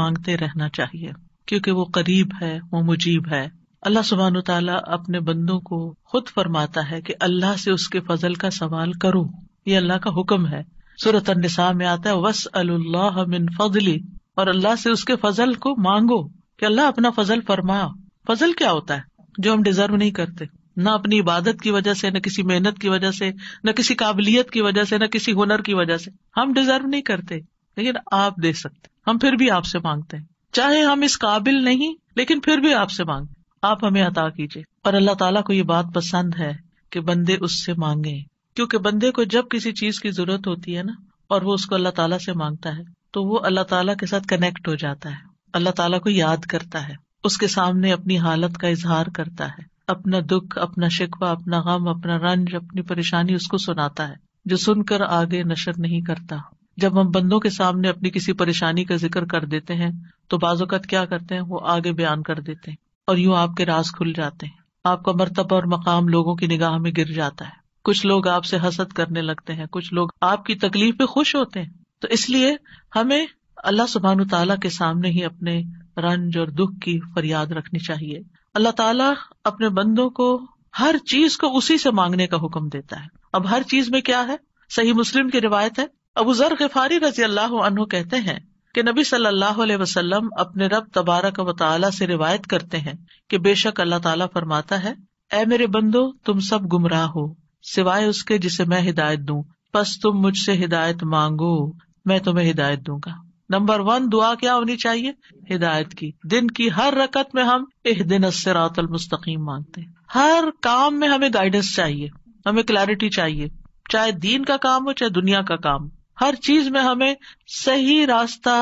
मांगते रहना चाहिए क्योंकि वो करीब है वो मुजीब है अल्लाह सुबहान तला अपने बंदों को खुद फरमाता है कि अल्लाह से उसके फजल का सवाल करो ये अल्लाह का हुक्म है सूरत निसा में आता है वस अल्लाह मिन फजली और अल्लाह से उसके फजल को मांगो की अल्लाह अपना फजल फरमा फजल क्या होता है जो हम डिजर्व नहीं करते न अपनी इबादत की वजह से न किसी मेहनत की वजह से न किसी काबिलियत की वजह से न किसी हुनर की वजह से हम डिजर्व नहीं करते लेकिन आप दे सकते हम फिर भी आपसे मांगते हैं चाहे हम इस काबिल नहीं लेकिन फिर भी आपसे मांग आप हमें अता कीजिए और अल्लाह ताला को ये बात पसंद है कि बंदे उससे मांगे क्योंकि बंदे को जब किसी चीज की जरूरत होती है ना और वो उसको अल्लाह ताला से मांगता है तो वो अल्लाह ताला के साथ कनेक्ट हो जाता है अल्लाह ताला को याद करता है उसके सामने अपनी हालत का इजहार करता है अपना दुख अपना शिकवा अपना गम अपना रंज अपनी परेशानी उसको सुनाता है जो सुनकर आगे नशर नहीं करता जब हम बंदों के सामने अपनी किसी परेशानी का जिक्र कर देते हैं तो बाजोकत क्या करते हैं वो आगे बयान कर देते हैं और यूं आपके रास खुल जाते हैं आपका मरतबा और मकाम लोगों की निगाह में गिर जाता है कुछ लोग आपसे हसद करने लगते हैं कुछ लोग आपकी तकलीफ पे खुश होते हैं तो इसलिए हमें अल्लाह सुबहान तला के सामने ही अपने रंज और दुख की फरियाद रखनी चाहिए अल्लाह तला अपने बंदों को हर चीज को उसी से मांगने का हुक्म देता है अब हर चीज में क्या है सही मुस्लिम की रिवायत है अबूजर गफारी रजी अल्लाह अनहु कहते हैं की नबी सल्लल्लाहु अलैहि वसल्लम अपने रब तबारक व ताला से रिवायत करते हैं की बेशक अल्लाह ताला फरमाता है ए मेरे बंदो तुम सब गुमराह हो सिवाय उसके जिसे मैं हिदायत दूँ बस तुम मुझसे हिदायत मांगो मैं तुम्हें हिदायत दूंगा नंबर वन दुआ क्या होनी चाहिए हिदायत की दिन की हर रकत में हम एक दिन असरातल मुस्तकीम मांगते हैं हर काम में हमें गाइडेंस चाहिए हमें क्लैरिटी चाहिए चाहे दीन का काम हो चाहे दुनिया का काम हो हर चीज में हमें सही रास्ता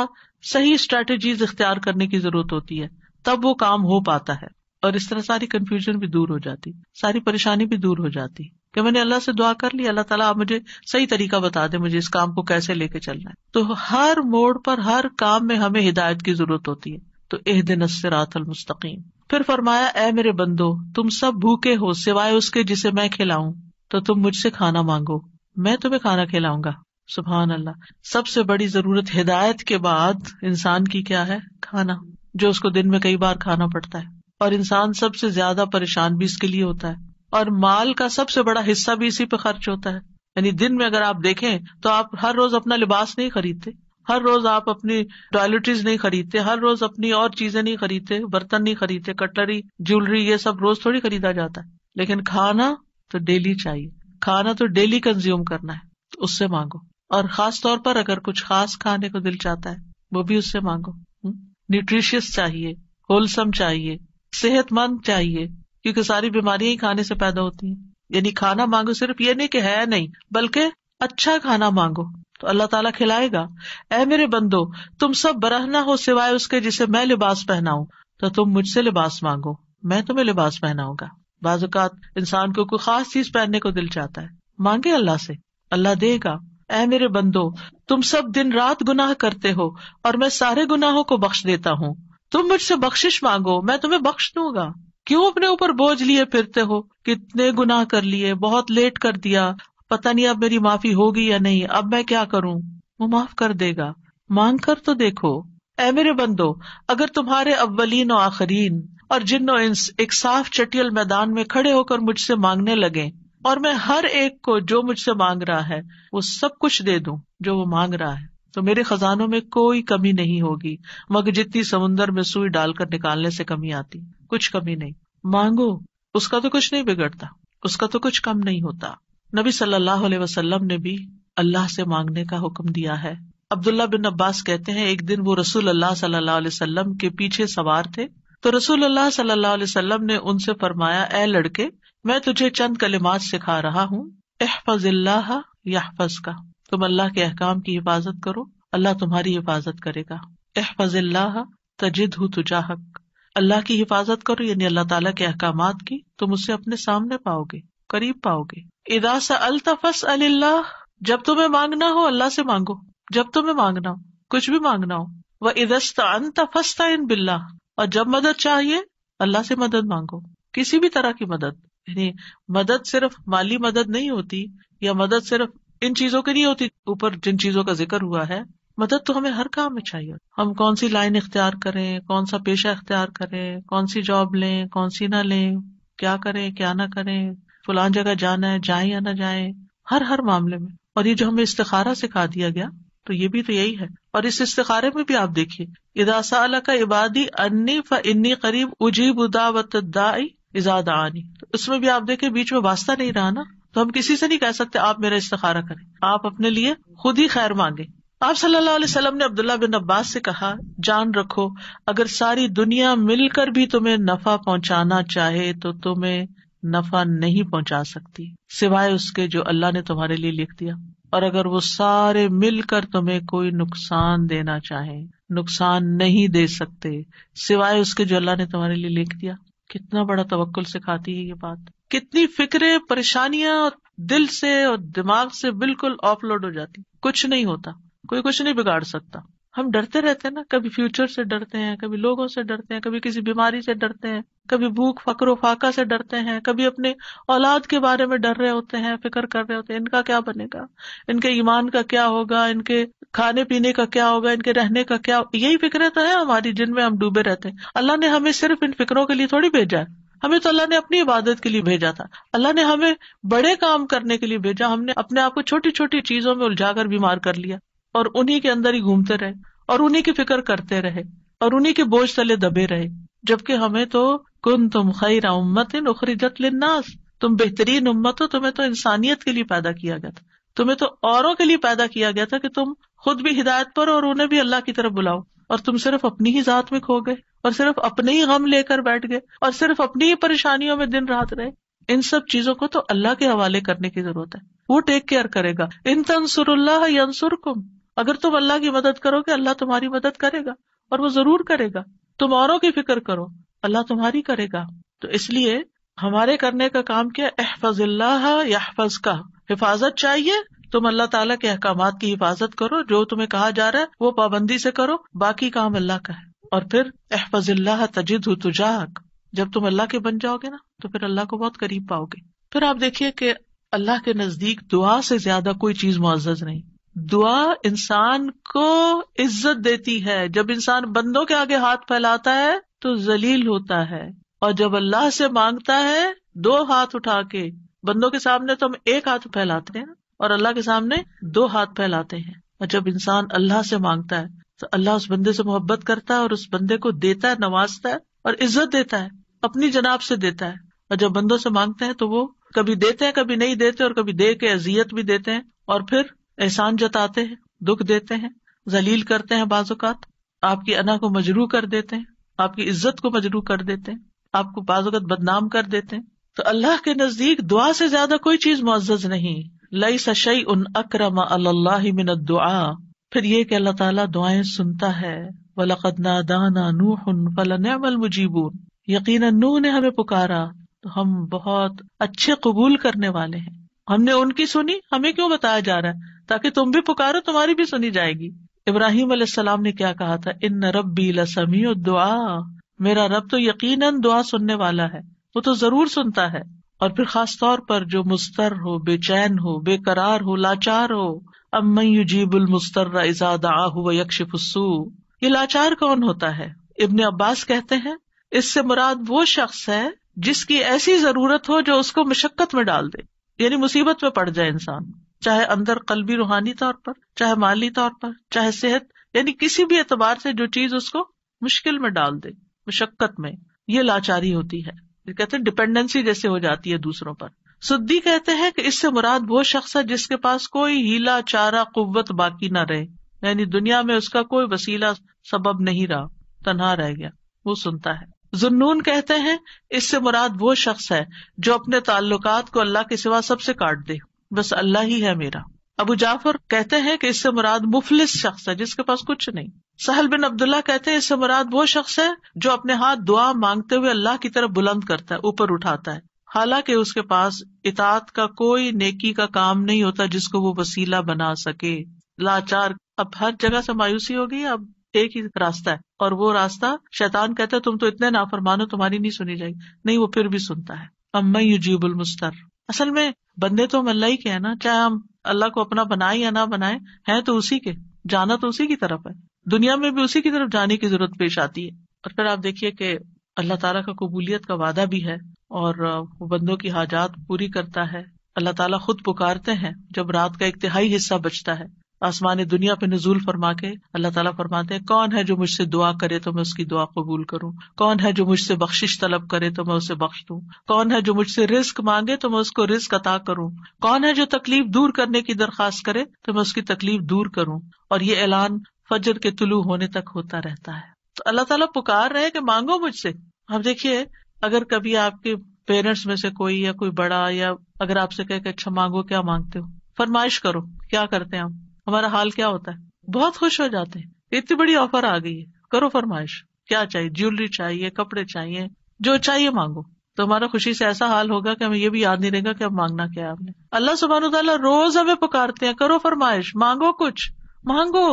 सही स्ट्रेटजीज इख्तियार करने की जरूरत होती है तब वो काम हो पाता है और इस तरह सारी कंफ्यूजन भी दूर हो जाती सारी परेशानी भी दूर हो जाती कि मैंने अल्लाह से दुआ कर ली अल्लाह ताला आप मुझे सही तरीका बता दे मुझे इस काम को कैसे लेके चलना है तो हर मोड़ पर हर काम में हमें हिदायत की जरूरत होती है तो एह दिन असरातल मुस्तकीम फिर फरमाया ए मेरे बंदो तुम सब भूखे हो सिवाय उसके जिसे मैं खिलाऊं तो तुम मुझसे खाना मांगो मैं तुम्हें खाना खिलाऊंगा सुबहान अल्लाह सबसे बड़ी जरूरत हिदायत के बाद इंसान की क्या है खाना जो उसको दिन में कई बार खाना पड़ता है और इंसान सबसे ज्यादा परेशान भी इसके लिए होता है और माल का सबसे बड़ा हिस्सा भी इसी पे खर्च होता है यानी दिन में अगर आप देखें तो आप हर रोज अपना लिबास नहीं खरीदते हर रोज आप अपनी टॉयलेटरीज नहीं खरीदते हर रोज अपनी और चीजें नहीं खरीदते बर्तन नहीं खरीदते कटलरी ज्वेलरी ये सब रोज थोड़ी खरीदा जाता है लेकिन खाना तो डेली चाहिए खाना तो डेली कंज्यूम करना है तो उससे मांगो और खास तौर पर अगर कुछ खास खाने को दिल चाहता है वो भी उससे मांगो न्यूट्रिशियस हम्म? चाहिए होलसम चाहिए सेहतमंद चाहिए क्योंकि सारी बीमारियां ही खाने से पैदा होती हैं यानी खाना मांगो सिर्फ ये नहीं कि है नहीं बल्कि अच्छा खाना मांगो तो अल्लाह ताला खिलाएगा ऐ मेरे बंदो तुम सब बरहना हो सिवाय उसके जिसे मैं लिबास पहनाऊं तो तुम मुझसे लिबास मांगो मैं तुम्हें लिबास पहनाऊंगा बाजुकात इंसान को कोई खास चीज पहनने को दिल चाहता है मांगे अल्लाह से अल्लाह देगा ऐ मेरे बंदो तुम सब दिन रात गुनाह करते हो और मैं सारे गुनाहों को बख्श देता हूँ तुम मुझसे बख्शिश मांगो मैं तुम्हें बख्श दूंगा क्यों अपने ऊपर बोझ लिए फिरते हो कितने गुनाह कर लिए बहुत लेट कर दिया पता नहीं अब मेरी माफी होगी या नहीं अब मैं क्या करूँ वो माफ कर देगा मांग कर तो देखो ऐ मेरे बंदो अगर तुम्हारे अव्वलीन और आखरीन और जिन्नो इंस एक साफ चटियल मैदान में खड़े होकर मुझसे मांगने लगे और मैं हर एक को जो मुझसे मांग रहा है वो सब कुछ दे दू जो वो मांग रहा है तो मेरे खजानों में कोई कमी नहीं होगी मगर जितनी समुन्द्र में सुई डालकर निकालने से कमी आती कुछ कमी नहीं मांगो उसका तो कुछ नहीं बिगड़ता उसका तो कुछ कम नहीं होता नबी सल्लल्लाहु अलैहि वसल्लम ने भी अल्लाह से मांगने का हुक्म दिया है अब्दुल्ला बिन अब्बास कहते हैं एक दिन वो रसूल अल्लाह सल्लल्लाहु अलैहि वसल्लम के पीछे सवार थे तो रसूल अल्लाह सल्लल्लाहु अलैहि वसल्लम ने उनसे फरमाया ए लड़के मैं तुझे चंद कलिमात सिखा रहा हूँ एहफजिल्लाह याहफज का तुम अल्लाह के अहकाम की हिफाजत करो अल्लाह तुम्हारी हिफाजत करेगा एहफजिल्लाह तजिद हु तुजाहक अल्लाह की हिफाजत करो यानी अल्लाह ताला के अहकाम की तुम उसे अपने सामने पाओगे करीब पाओगे इदासा अलतफस अल्लाह जब तुम्हें मांगना हो अल्लाह से मांगो जब तुम्हें मांगना हो कुछ भी मांगना हो वह इदस्ता अनतफस्ता इन बिल्ला और जब मदद चाहिए अल्लाह से मदद मांगो किसी भी तरह की मदद यानी मदद सिर्फ माली मदद नहीं होती या मदद सिर्फ इन चीजों की नहीं होती ऊपर जिन चीजों का जिक्र हुआ है मदद तो हमें हर काम में चाहिए हम कौन सी लाइन इख्तियार करें कौन सा पेशा इख्तियार करें कौन सी जॉब लें कौन सी ना लें क्या करें क्या ना करें फुलान जगह जाना है जाए या ना जाए हर हर मामले में और ये जो हमें इस्तारा सिखा दिया गया तो ये भी तो यही है और इस इस्तारे में भी आप देखिए इदासा का इबादी अन्नी फ इन्नी करीब उजीब उदावत दाई इजाद आनी तो उसमें भी आप देखे बीच में वास्ता नहीं रहा ना तो हम किसी से नहीं कह सकते आप मेरा इस्तारा करें आप अपने लिए खुद ही खैर मांगे आप सल्लल्लाहु अलैहि वसल्लम ने अब्दुल्ला बिन अब्बास से कहा जान रखो अगर सारी दुनिया मिलकर भी तुम्हें नफा पहुंचाना चाहे तो तुम्हें नफा नहीं पहुंचा सकती सिवाय उसके जो अल्लाह ने तुम्हारे लिए लिख दिया और अगर वो सारे मिलकर तुम्हें कोई नुकसान देना चाहे नुकसान नहीं दे सकते सिवाय उसके जो अल्लाह ने तुम्हारे लिए लिख दिया कितना बड़ा तवक्ल सिखाती है ये बात कितनी फिक्रे परेशानियां दिल से और दिमाग से बिल्कुल ऑफलोड हो जाती कुछ नहीं होता कोई कुछ नहीं बिगाड़ सकता हम डरते रहते हैं ना कभी फ्यूचर से डरते हैं कभी लोगों से डरते हैं कभी किसी बीमारी से डरते हैं कभी भूख फकरो फाका से डरते हैं कभी अपने औलाद के बारे में डर रहे होते हैं फिक्र कर रहे होते हैं इनका क्या बनेगा इनके ईमान का क्या होगा इनके खाने पीने का क्या होगा इनके रहने का क्या यही फिक्रें तो है हमारी जिनमें हम डूबे रहते हैं अल्लाह ने हमें सिर्फ इन फिक्रों के लिए थोड़ी भेजा है हमें तो अल्लाह ने अपनी इबादत के लिए भेजा था अल्लाह ने हमें बड़े काम करने के लिए भेजा हमने अपने आप को छोटी छोटी चीजों में उलझा कर बीमार कर लिया और उन्हीं के अंदर ही घूमते रहे और उन्हीं की फिक्र करते रहे और उन्हीं के बोझ तले दबे रहे जबकि हमें तो कुन तुम खैरा उम्मत उखरीजत लिन्नास तुम बेहतरीन उम्मत हो तुम्हें तो इंसानियत के लिए पैदा किया गया था तुम्हें तो औरों के लिए पैदा किया गया था कि तुम खुद भी हिदायत पर और उन्हें भी अल्लाह की तरफ बुलाओ और तुम सिर्फ अपनी ही जात में खो गए और सिर्फ अपने ही गम लेकर बैठ गए और सिर्फ अपनी ही परेशानियों में दिन रात रहे इन सब चीजों को तो अल्लाह के हवाले करने की जरूरत है वो टेक केयर करेगा इन तनसुरल्लाह यंसुरकुम अगर तुम अल्लाह की मदद करोगे अल्लाह तुम्हारी मदद करेगा और वो जरूर करेगा तुम औरों की फिक्र करो अल्लाह तुम्हारी करेगा तो इसलिए हमारे करने का काम क्या अहफज या याफज का हिफाजत चाहिए तुम अल्लाह ताला के अहकाम की हिफाजत करो जो तुम्हें कहा जा रहा है वो पाबंदी से करो बाकी काम अल्लाह का है और फिर अहफज अल्लाह तजिद तुजाक जब तुम अल्लाह के बन जाओगे ना तो फिर अल्लाह को बहुत करीब पाओगे फिर आप देखिए अल्लाह के नजदीक दुआ से ज्यादा कोई चीज मुआज नहीं दुआ इंसान को इज्जत देती है जब इंसान बंदों के आगे हाथ फैलाता है तो जलील होता है और जब अल्लाह से मांगता है दो हाथ उठा के बंदों के सामने तो हम एक हाथ फैलाते हैं और अल्लाह के सामने दो हाथ फैलाते हैं और जब इंसान अल्लाह से मांगता है तो अल्लाह उस बंदे से मोहब्बत करता है और उस बंदे को देता है नवाजता है और इज्जत देता है अपनी जनाब से देता है और जब बंदों से मांगते हैं तो वो कभी देते हैं कभी नहीं देते और कभी दे के अजियत भी देते हैं और फिर एहसान जताते हैं दुख देते हैं जलील करते हैं बाजुकात आपकी अना को मजरू कर देते हैं आपकी इज्जत को मजरू कर देते हैं आपको बाजुकत बदनाम कर देते हैं तो अल्लाह के नजदीक दुआ से ज्यादा कोई चीज मुआज नहीं लई सशई उन अक्रम अल्लाह मिन दुआ फिर ये कि अल्लाह ताला दुआएं सुनता है वलकद नादाना नूह फलनमल मुजीबून यकीन नूह ने हमें पुकारा तो हम बहुत अच्छे कबूल करने वाले हैं हमने उनकी सुनी हमें क्यों बताया जा रहा है ताकि तुम भी पुकारो तुम्हारी भी सुनी जाएगी इब्राहिम सलाम ने क्या कहा था इन रबी लसमी दुआ मेरा रब तो यकीनन दुआ सुनने वाला है वो तो जरूर सुनता है और फिर खास तौर पर जो मुस्तर हो बेचैन हो बेकरार हो लाचार हो अमयू जीबुल मुस्तर इजादा हुआ यक्षिफसू ये लाचार कौन होता है इबन अब्बास कहते हैं इससे मुराद वो शख्स है जिसकी ऐसी जरूरत हो जो उसको मुशक्कत में डाल दे यानी मुसीबत में पड़ जाए इंसान चाहे अंदर कल भी रूहानी तौर पर चाहे माली तौर पर चाहे सेहत यानी किसी भी एतबार से जो चीज उसको मुश्किल में डाल दे मुशक्कत में ये लाचारी होती है कहते हैं डिपेंडेंसी जैसे हो जाती है दूसरों पर सुद्दी कहते हैं कि इससे मुराद वो शख्स है जिसके पास कोई हीला चारा कुत बाकी ना रहे यानी दुनिया में उसका कोई वसीला सबब नहीं रहा तनहा रह गया वो सुनता है जुनून कहते हैं इससे मुराद वो शख्स है जो अपने ताल्लुकात को अल्लाह के सिवा सबसे काट दे बस अल्लाह ही है मेरा अबू जाफर कहते हैं कि इससे मुराद मुफलिस शख्स है जिसके पास कुछ नहीं सहल बिन अब्दुल्ला कहते हैं इससे मुराद वो शख्स है जो अपने हाथ दुआ मांगते हुए अल्लाह की तरफ बुलंद करता है ऊपर उठाता है हालांकि उसके पास इतात का कोई नेकी का काम नहीं होता जिसको वो वसीला बना सके लाचार अब हर जगह से मायूसी होगी अब एक ही रास्ता है और वो रास्ता शैतान कहता है तुम तो इतने नाफरमानो तुम्हारी नहीं सुनी जाएगी नहीं वो फिर भी सुनता है अम्मा जीबुल मुस्तर असल में बंदे तो हम अल्लाह ही के हैं ना चाहे हम अल्लाह को अपना बनाए या ना बनाए हैं तो उसी के जाना तो उसी की तरफ है दुनिया में भी उसी की तरफ जाने की जरूरत पेश आती है और फिर आप देखिए कि अल्लाह ताला का कबूलियत का वादा भी है और वो बंदों की हाजात पूरी करता है अल्लाह ताला खुद पुकारते हैं जब रात का एक तिहाई हिस्सा बचता है आसमानी दुनिया पे नजूल फरमा के अल्लाह ताला फरमाते हैं कौन है जो मुझसे दुआ करे तो मैं उसकी दुआ कबूल करूं कौन है जो मुझसे बख्शिश तलब करे तो मैं उसे बख्श दूं कौन है जो मुझसे रिस्क मांगे तो मैं उसको रिस्क अता करूं कौन है जो तकलीफ दूर करने की दरखास्त करे तो मैं उसकी तकलीफ दूर करूं और ये ऐलान फजर के तुलू होने तक होता रहता है तो अल्लाह ताला पुकार रहे कि मांगो मुझसे अब देखिए अगर कभी आपके पेरेंट्स में से कोई या कोई बड़ा या अगर आपसे कहे कि अच्छा मांगो क्या मांगते हो फरमाइश करो क्या करते हैं आप हमारा हाल क्या होता है बहुत खुश हो जाते हैं इतनी बड़ी ऑफर आ गई है करो फरमाइश क्या चाहिए ज्वेलरी चाहिए कपड़े चाहिए जो चाहिए मांगो तो हमारा खुशी से ऐसा हाल होगा कि हमें ये भी याद नहीं रहेगा कि अब मांगना क्या है आपने अल्लाह सुबहान तला रोज हमें पुकारते हैं करो फरमाइश मांगो कुछ मांगो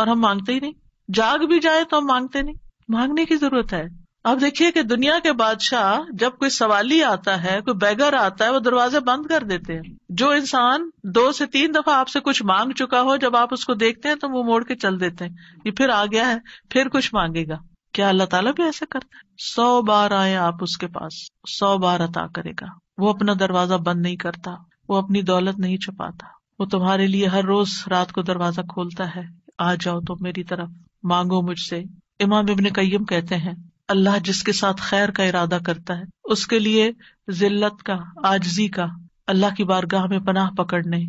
और हम मांगते ही नहीं जाग भी जाए तो हम मांगते नहीं मांगने की जरूरत है अब देखिए कि दुनिया के बादशाह जब कोई सवाली आता है कोई बैगर आता है वो दरवाजे बंद कर देते हैं जो इंसान दो से तीन दफा आपसे कुछ मांग चुका हो जब आप उसको देखते हैं तो वो मोड़ के चल देते हैं ये फिर आ गया है फिर कुछ मांगेगा क्या अल्लाह ताला भी ऐसा करता है सौ बार आए आप उसके पास सौ बार अता करेगा वो अपना दरवाजा बंद नहीं करता वो अपनी दौलत नहीं छुपाता वो तुम्हारे लिए हर रोज रात को दरवाजा खोलता है आ जाओ तुम तो मेरी तरफ मांगो मुझसे इमाम इबन कईम कहते हैं अल्लाह जिसके साथ खैर का इरादा करता है उसके लिए जिल्लत का आजजी का अल्लाह की बारगाह में पनाह पकड़ने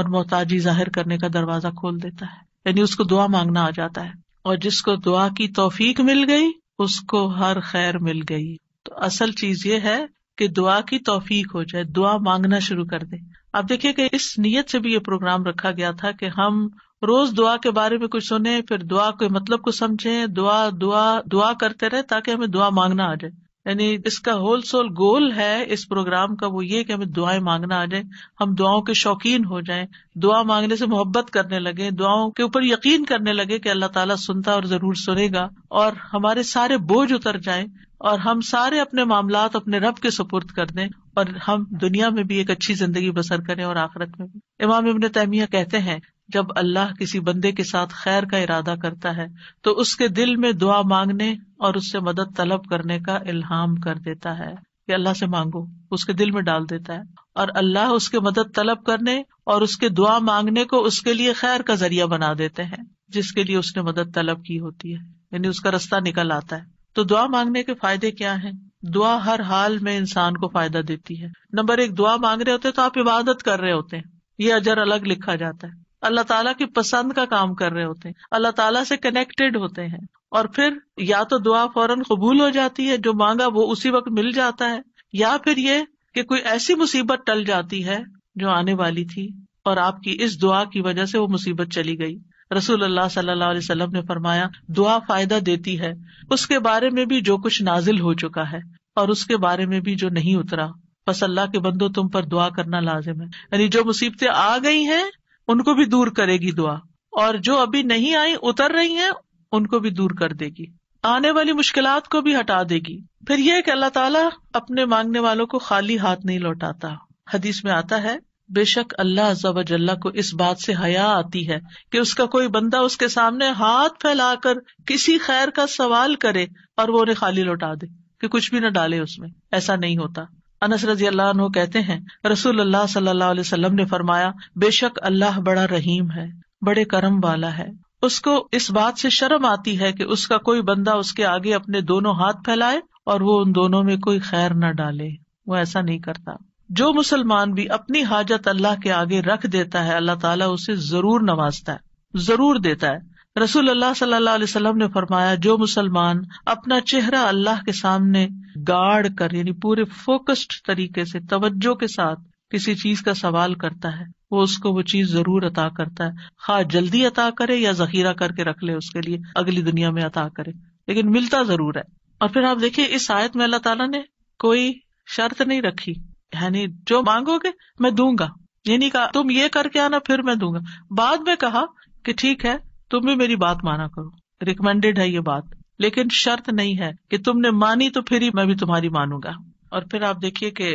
और मोहताजी जाहिर करने का दरवाजा खोल देता है यानी उसको दुआ मांगना आ जाता है और जिसको दुआ की तोफीक मिल गई उसको हर खैर मिल गई तो असल चीज ये है कि दुआ की तोफीक हो जाए दुआ मांगना शुरू कर दे आप देखिये इस नीयत से भी ये प्रोग्राम रखा गया था कि हम रोज दुआ के बारे में कुछ सुने फिर दुआ के मतलब को समझे दुआ दुआ दुआ करते रहे ताकि हमें दुआ मांगना आ जाए यानी इसका होल सोल गोल है इस प्रोग्राम का वो ये कि हमें दुआएं मांगना आ जाए हम दुआओं के शौकीन हो जाए दुआ मांगने से मोहब्बत करने लगे दुआओं के ऊपर यकीन करने लगे कि अल्लाह ताला सुनता और जरूर सुनेगा और हमारे सारे बोझ उतर जाए और हम सारे अपने मामला अपने रब के सुपुर्द कर दें और हम दुनिया में भी एक अच्छी जिंदगी बसर करें और आखिरत में भी इमाम इबन तैमिया कहते हैं जब अल्लाह किसी बंदे के साथ खैर का इरादा करता है तो उसके दिल में दुआ मांगने और उससे मदद तलब करने का इल्हाम कर देता है कि अल्लाह से मांगो उसके दिल में डाल देता है और अल्लाह उसके मदद तलब करने और उसके दुआ मांगने को उसके लिए खैर का जरिया बना देते हैं जिसके लिए उसने मदद तलब की होती है यानी उसका रास्ता निकल आता है तो दुआ मांगने के फायदे क्या है दुआ हर हाल में इंसान को फायदा देती है नंबर एक दुआ मांग रहे होते हैं तो आप इबादत कर रहे होते हैं ये अजर अलग लिखा जाता है अल्लाह ताला के पसंद का काम कर रहे होते हैं अल्लाह ताला से कनेक्टेड होते हैं और फिर या तो दुआ फौरन कबूल हो जाती है जो मांगा वो उसी वक्त मिल जाता है या फिर ये कि कोई ऐसी मुसीबत टल जाती है जो आने वाली थी और आपकी इस दुआ की वजह से वो मुसीबत चली गई रसूल अल्लाह सल्लल्लाहु अलैहि वसल्लम ने फरमाया दुआ फायदा देती है उसके बारे में भी जो कुछ नाजिल हो चुका है और उसके बारे में भी जो नहीं उतरा बस अल्लाह के बंदो तुम पर दुआ करना लाजिम है यानी जो मुसीबतें आ गई हैं उनको भी दूर करेगी दुआ और जो अभी नहीं आई उतर रही हैं उनको भी दूर कर देगी आने वाली मुश्किलात को भी हटा देगी फिर यह कि अल्लाह ताला अपने मांगने वालों को खाली हाथ नहीं लौटाता हदीस में आता है बेशक अल्लाह अजल्ला को इस बात से हया आती है कि उसका कोई बंदा उसके सामने हाथ फैलाकर किसी खैर का सवाल करे और वो उन्हें खाली लौटा दे कि कुछ भी न डाले उसमें ऐसा नहीं होता अनस रजी अल्लाह कहते हैं रसूल अल्लाह सल्लल्लाहु अलैहि वसल्लम ने फरमाया बेशक अल्लाह बड़ा रहीम है बड़े करम वाला है उसको इस बात से शर्म आती है कि उसका कोई बंदा उसके आगे अपने दोनों हाथ फैलाए और वो उन दोनों में कोई खैर न डाले वो ऐसा नहीं करता जो मुसलमान भी अपनी हाजत अल्लाह के आगे रख देता है अल्लाह ताला उसे जरूर नवाजता है जरूर देता है रसूल अल्लाह सल्लल्लाहु अलैहि वसल्लम ने फरमाया जो मुसलमान अपना चेहरा अल्लाह के सामने गाड़ कर यानी पूरे फोकस्ड तरीके से तवज्जो के साथ किसी चीज का सवाल करता है वो उसको वो चीज जरूर अता करता है खा हाँ, जल्दी अता करे या जखीरा करके रख ले उसके लिए अगली दुनिया में अता करे लेकिन मिलता जरूर है और फिर आप देखिए इस आयत में अल्लाह ताला ने कोई शर्त नहीं रखी यानी जो मांगोगे मैं दूंगा ये नहीं कहा तुम ये करके आना फिर मैं दूंगा बाद में कहा कि ठीक है तुम भी मेरी बात माना करो रिकमेंडेड है ये बात लेकिन शर्त नहीं है कि तुमने मानी तो फिर ही मैं भी तुम्हारी मानूंगा और फिर आप देखिए कि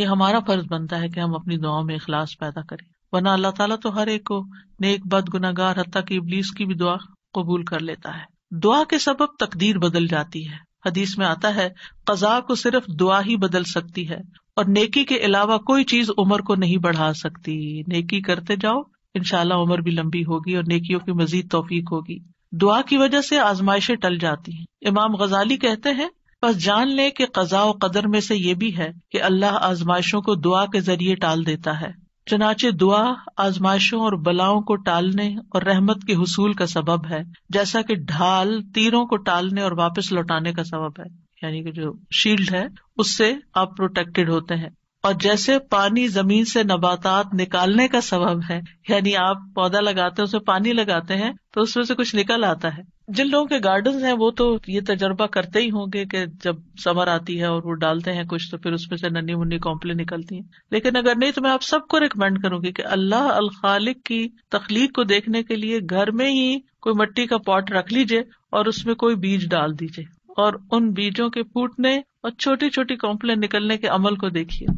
ये हमारा फर्ज बनता है कि हम अपनी दुआ में इखलास पैदा करें वरना अल्लाह ताला तो हर एक को नेक बद गुनागार हती की इबलीस की भी दुआ कबूल कर लेता है दुआ के सबब तकदीर बदल जाती है हदीस में आता है कजा को सिर्फ दुआ ही बदल सकती है और नेकी के अलावा कोई चीज उम्र को नहीं बढ़ा सकती नेकी करते जाओ इनशाला उम्र भी लंबी होगी और नेकियों की मजीद तोफीक होगी दुआ की वजह से आजमाइशें टल जाती हैं इमाम गजाली कहते हैं बस जान ले के कजा कदर में से ये भी है की अल्लाह आजमाइशों को दुआ के जरिए टाल देता है चनाचे दुआ आजमाइशों और बलाओं को टालने और रहमत के हसूल का सबब है जैसा की ढाल तीरों को टालने और वापस लौटाने का सबब है यानी की जो शील्ड है उससे आप प्रोटेक्टेड होते हैं और जैसे पानी जमीन से नबातात निकालने का सबब है यानी आप पौधा लगाते हैं उसमें पानी लगाते हैं तो उसमें से कुछ निकल आता है जिन लोगों के गार्डन हैं वो तो ये तजर्बा करते ही होंगे कि जब समर आती है और वो डालते हैं कुछ तो फिर उसमें से नन्नी मुन्नी कॉम्पले निकलती हैं लेकिन अगर नहीं तो मैं आप सबको रिकमेंड करूंगी कि अल्लाह अल खालिक की तखलीक को देखने के लिए घर में ही कोई मिट्टी का पॉट रख लीजिए और उसमें कोई बीज डाल दीजिए और उन बीजों के फूटने और छोटी छोटी कॉम्पले निकलने के अमल को देखिए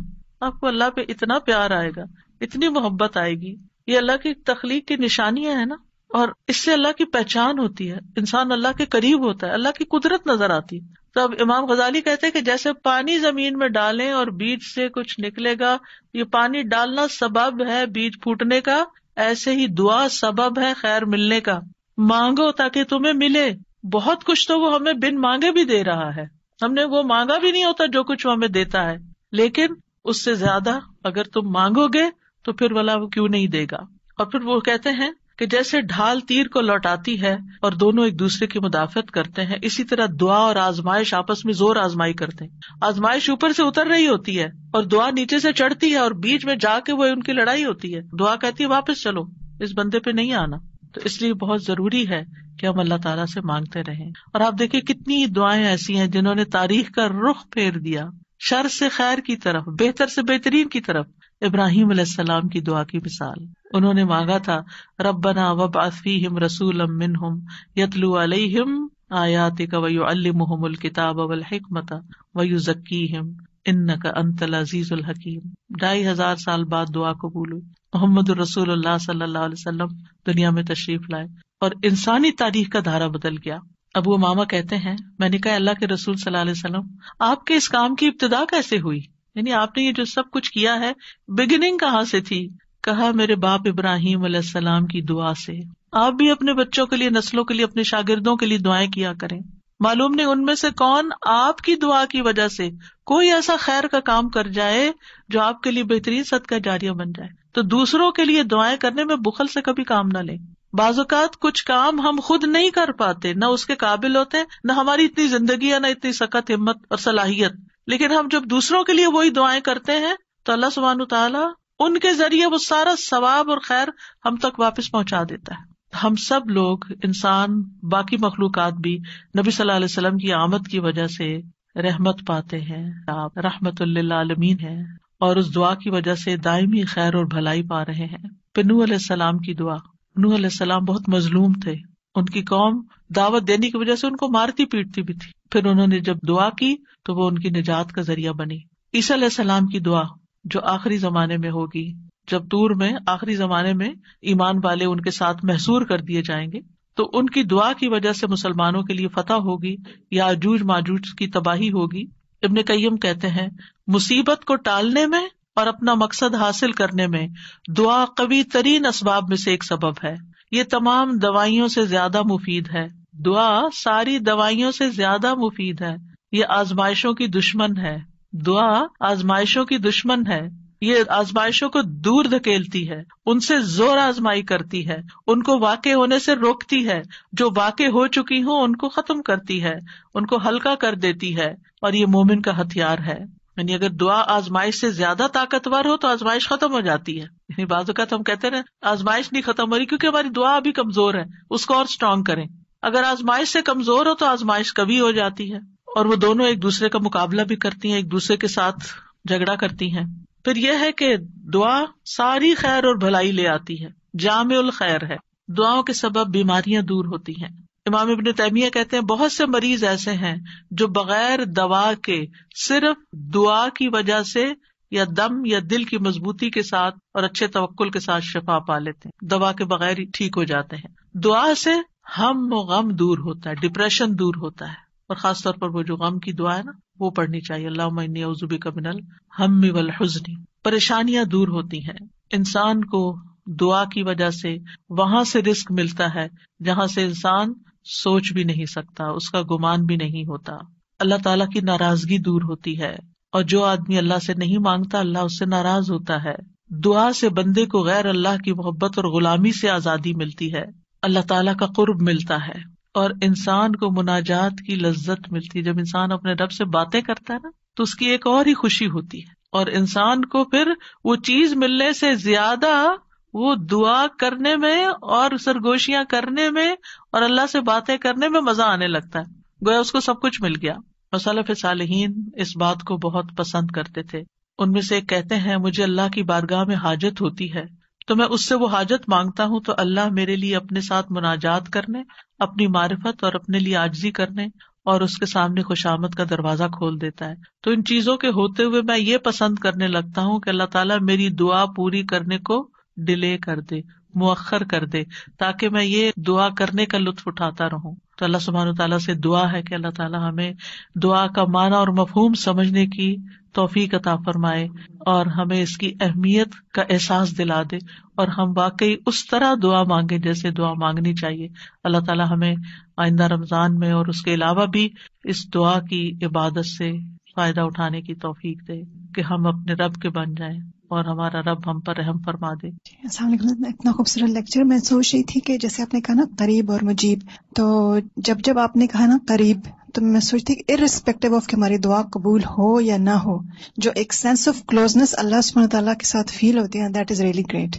आपको अल्लाह पे इतना प्यार आएगा इतनी मोहब्बत आएगी ये अल्लाह की तखलीक की निशानियां है ना और इससे अल्लाह की पहचान होती है इंसान अल्लाह के करीब होता है अल्लाह की कुदरत नजर आती है तो अब इमाम गजाली कहते हैं कि जैसे पानी जमीन में डालें और बीज से कुछ निकलेगा ये पानी डालना सबब है बीज फूटने का ऐसे ही दुआ सबब है खैर मिलने का मांगो ताकि तुम्हे मिले बहुत कुछ तो वो हमें बिन मांगे भी दे रहा है हमने वो मांगा भी नहीं होता जो कुछ वो हमें देता है लेकिन उससे ज्यादा अगर तुम मांगोगे तो फिर वाला वो क्यों नहीं देगा और फिर वो कहते हैं कि जैसे ढाल तीर को लौटाती है और दोनों एक दूसरे की मुदाफत करते हैं इसी तरह दुआ और आजमाइश आपस में जोर आजमाई करते हैं आजमाइश ऊपर से उतर रही होती है और दुआ नीचे से चढ़ती है और बीच में जाके वो उनकी लड़ाई होती है दुआ कहती है वापस चलो इस बंदे पे नहीं आना तो इसलिए बहुत जरूरी है कि हम अल्लाह ताला से मांगते रहें और आप देखिए कितनी दुआएं ऐसी हैं जिन्होंने तारीख का रुख फेर दिया शर से खैर की तरफ बेहतर से बेहतरीन की तरफ इब्राहिम अलैहिस्सलाम की दुआ की मिसाल उन्होंने मांगा था रबना वब आफीम रसूल मिनहुम यतलु अलैहिम आयात वयुअल्लिमुहुमुल किताब वल हिकमत वयुज़क्कीहिम इन्नक अंतल अजीजुल हकीम ढाई हजार साल बाद दुआ कबूल हुई मोहम्मद रसूल सल्लल्लाहु अलैहि वसल्लम दुनिया में तशरीफ लाए और इंसानी तारीख का धारा बदल गया अब वो मामा कहते हैं मैंने कहा अल्लाह के रसूल सल्लल्लाहु आपके इस काम की इब्तदा कैसे हुई यानी आपने ये जो सब कुछ किया है बिगिनिंग कहाँ से थी कहा मेरे बाप इब्राहिम सलाम की दुआ से आप भी अपने बच्चों के लिए नस्लों के लिए अपने शागिर्दों के लिए दुआएं किया करें मालूम नहीं उनमें से कौन आपकी दुआ की वजह से कोई ऐसा खैर का काम कर जाए जो आपके लिए बेहतरीन सद का जारिया बन जाए तो दूसरों के लिए दुआएं करने में बुखल से कभी काम न लें बाजुकात कुछ काम हम खुद नहीं कर पाते न उसके काबिल होते हैं न हमारी इतनी जिंदगी है न इतनी सख्त हिम्मत और सलाहियत लेकिन हम जब दूसरों के लिए वही दुआएं करते हैं तो अल्लाह सुबहान तला उनके जरिए वो सारा सवाब और खैर हम तक वापस पहुंचा देता है हम सब लोग इंसान बाकी मखलूक भी नबी सल्लल्लाहु की आमद की वजह से रहमत पाते हैं आप रहमत आलमीन है और उस दुआ की वजह से दायमी खैर और भलाई पा रहे हैं पिनू सलाम की दुआ नूह सलाम बहुत मजलूम थे उनकी कौम दावत देने की वजह से उनको मारती पीटती भी थी फिर उन्होंने जब दुआ की तो वो उनकी निजात का जरिया बनी ईसा सलाम की दुआ जो आखिरी जमाने में होगी जब दूर में आखिरी जमाने में ईमान वाले उनके साथ महसूर कर दिए जाएंगे तो उनकी दुआ की वजह से मुसलमानों के लिए फतह होगी या अजूज माजूज की तबाही होगी इबन कईम कहते हैं मुसीबत को टालने में और अपना मकसद हासिल करने में दुआ कवी तरीन असबाब में से एक सबब है ये तमाम दवाइयों से ज्यादा मुफीद है दुआ सारी दवाइयों से ज्यादा मुफीद है ये आजमाइशों की दुश्मन है दुआ आजमाइशों की दुश्मन है ये आजमाइशों को दूर धकेलती है उनसे जोर आजमाई करती है उनको वाक़ होने से रोकती है जो वाक़ हो चुकी हो उनको खत्म करती है उनको हल्का कर देती है और ये मोमिन का हथियार है यानी अगर दुआ आजमाइश से ज्यादा ताकतवर हो तो आजमाइश खत्म हो जाती है यानी बाजुकात हम कहते रहे आजमाइश नहीं खत्म हो रही क्योंकि हमारी दुआ अभी कमजोर है उसको और स्ट्रांग करें अगर आजमाइश से कमजोर हो तो आजमाइश कभी हो जाती है और वो दोनों एक दूसरे का मुकाबला भी करती है एक दूसरे के साथ झगड़ा करती है फिर यह है कि दुआ सारी खैर और भलाई ले आती है जाम खैर है दुआओं के सबब बीमारियां दूर होती हैं इमाम इबन तैमिया कहते हैं बहुत से मरीज ऐसे है जो बगैर दवा के सिर्फ दुआ की वजह से या दम या दिल की मजबूती के साथ और अच्छे तवक्ल के साथ शफा पा लेते हैं दवा के बगैर ही ठीक हो जाते हैं दुआ से हम गम दूर होता है डिप्रेशन दूर होता है और खासतौर पर वो जो गम की दुआ है ना वो पढ़नी चाहिए अल्लाह उजुबी कबिनल हम वल हजनी परेशानियां दूर होती हैं इंसान को दुआ की वजह से वहां से रिस्क मिलता है जहां से इंसान सोच भी नहीं सकता उसका गुमान भी नहीं होता अल्लाह ताला की नाराजगी दूर होती है और जो आदमी अल्लाह से नहीं मांगता अल्लाह उससे नाराज होता है दुआ से बंदे को गैर अल्लाह की मोहब्बत और गुलामी से आजादी मिलती है अल्लाह ताला का कुर्ब मिलता है और इंसान को मुनाजात की लज्जत मिलती है जब इंसान अपने रब से बातें करता है ना तो उसकी एक और ही खुशी होती है और इंसान को फिर वो चीज मिलने से ज्यादा वो दुआ करने में और सरगोशियां करने में और अल्लाह से बातें करने में मजा आने लगता है गोया उसको सब कुछ मिल गया मसलफ सालहीन इस बात को बहुत पसंद करते थे उनमें से कहते हैं मुझे अल्लाह की बारगाह में हाजत होती है तो मैं उससे वो हाजत मांगता हूँ तो अल्लाह मेरे लिए अपने साथ मुनाजात करने अपनी मार्फत और अपने लिए आजी करने और उसके सामने खुशामद का दरवाजा खोल देता है तो इन चीजों के होते हुए मैं ये पसंद करने लगता हूँ कि अल्लाह ताला मेरी दुआ पूरी करने को डिले कर दे मुअखर कर दे ताकि मैं ये दुआ करने का लुत्फ उठाता रहूं तो अल्लाह सुबहान तला से दुआ है कि अल्लाह ताला हमें दुआ का माना और मफहूम समझने की तोफीक अता फरमाए और हमें इसकी अहमियत का एहसास दिला दे और हम वाकई उस तरह दुआ मांगे जैसे दुआ मांगनी चाहिए अल्लाह तला हमें आइंदा रमजान में और उसके अलावा भी इस दुआ की इबादत से फायदा उठाने की तोफीक दे कि हम अपने रब के बन जाए और हमारा रब हम पर रहम फरमा दे इतना खूबसूरत लेक्चर मैं सोच रही थी कि जैसे आपने कहा ना करीब और मुजीब तो जब जब आपने कहा ना करीब तो मैं सोचती कि इरिस्पेक्टिव ऑफ कि हमारी दुआ कबूल हो या ना हो जो एक सेंस ऑफ क्लोजनेस अल्लाह सुबह तला के साथ फील होती है दैट इज रियली ग्रेट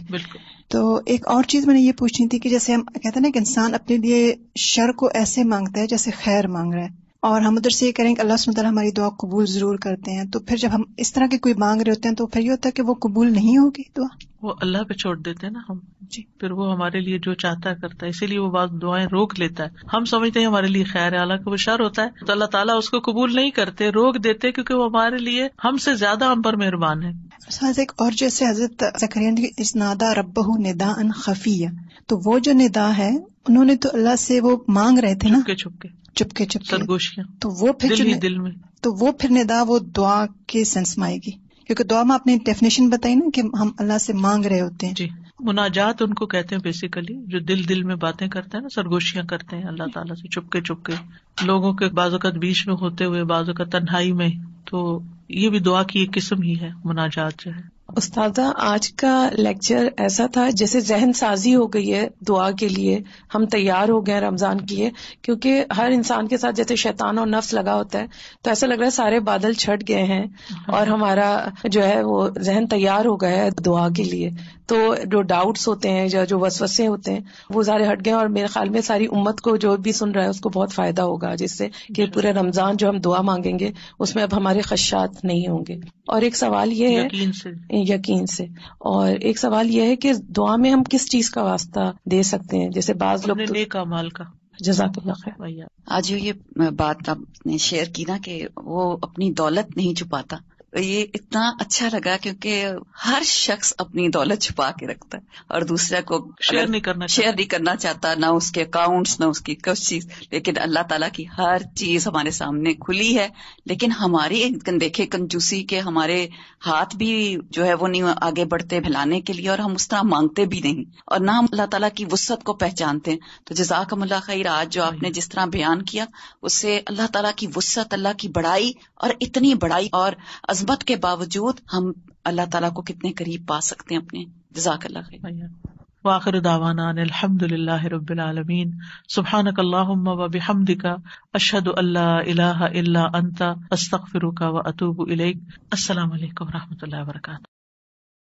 तो एक और चीज मैंने ये पूछनी थी कि जैसे हम कहते हैं ना कि इंसान अपने लिए शर को ऐसे मांगता है जैसे खैर मांग रहा है और हम उधर से ये करें कि अल्लाह सुन हमारी दुआ कबूल ज़रूर करते हैं तो फिर जब हम इस तरह की कोई मांग रहे होते हैं तो फिर ये होता है कि वो कबूल नहीं होगी दुआ वो अल्लाह पे छोड़ देते हैं ना हम जी फिर वो हमारे लिए जो चाहता है करता है इसीलिए वो बात दुआएं रोक लेता है हम समझते हैं हमारे लिए खैर है हालांकि वो शर होता है तो अल्लाह ताला उसको कबूल नहीं करते रोक देते क्योंकि वो हमारे लिए हमसे ज्यादा हम पर मेहरबान है एक और जैसे हजरत इस नादा रबहू निदा अन खफिया तो वो जो निदा है उन्होंने तो अल्लाह से वो मांग रहे थे ना छुपके चुपके चुपके तो वो फिर दिल, दिल में तो वो फिर निदा वो दुआ के सेंस में आएगी क्योंकि दुआ में आपने डेफिनेशन बताई ना कि हम अल्लाह से मांग रहे होते हैं जी मुनाजात उनको कहते हैं बेसिकली जो दिल दिल में बातें करते हैं ना सरगोशियां करते हैं अल्लाह ताला से चुपके चुपके लोगों के बाजुकत बीच में होते हुए बाजुकत तन्हाई में तो ये भी दुआ की एक किस्म ही है मुनाजात जो है उस्तादा आज का लेक्चर ऐसा था जैसे जहन साजी हो गई है दुआ के लिए हम तैयार हो गए हैं रमज़ान के लिए क्योंकि हर इंसान के साथ जैसे शैतान और नफ्स लगा होता है तो ऐसा लग रहा है सारे बादल छट गए हैं हाँ। और हमारा जो है वो जहन तैयार हो गया है दुआ के लिए तो जो डाउट्स होते हैं या जो वसवसे होते हैं वो सारे हट गए और मेरे ख्याल में सारी उम्मत को जो भी सुन रहा है उसको बहुत फ़ायदा होगा जिससे कि पूरे रमज़ान जो हम दुआ मांगेंगे उसमें अब हमारे खदशात नहीं होंगे और एक सवाल ये है यकीन से और एक सवाल यह है कि दुआ में हम किस चीज का वास्ता दे सकते हैं जैसे बाज लोग तो, नेक अमाल का जजाकल्ला आज ये बात आपने शेयर की ना कि वो अपनी दौलत नहीं छुपाता ये इतना अच्छा लगा क्योंकि हर शख्स अपनी दौलत छुपा के रखता है और दूसरा को शेयर नहीं करना शेयर नहीं करना चाहता ना उसके अकाउंट्स ना उसकी कुछ चीज लेकिन अल्लाह ताला की हर चीज हमारे सामने खुली है लेकिन हमारी देखे कंजूसी के हमारे हाथ भी जो है वो नहीं आगे बढ़ते भिलाने के लिए और हम उस तरह मांगते भी नहीं और ना हम अल्लाह तला की वसत को पहचानते हैं तो मुला खैर आज जो आपने जिस तरह बयान किया उससे अल्लाह तला की वसत अल्लाह की बड़ाई और इतनी बड़ाई और अजमत के बावजूद हम अल्लाह ताला को कितने करीब पा सकते हैं अपने जजाक वाखिर दावाना अलहमदिल्ला रबीआलमीन सुबहानकल्लाम वबिहमदिका अशद अल्लाह अंता अस्तफ़िरुका व अतूब इलेक असलम वरहमत ला वरक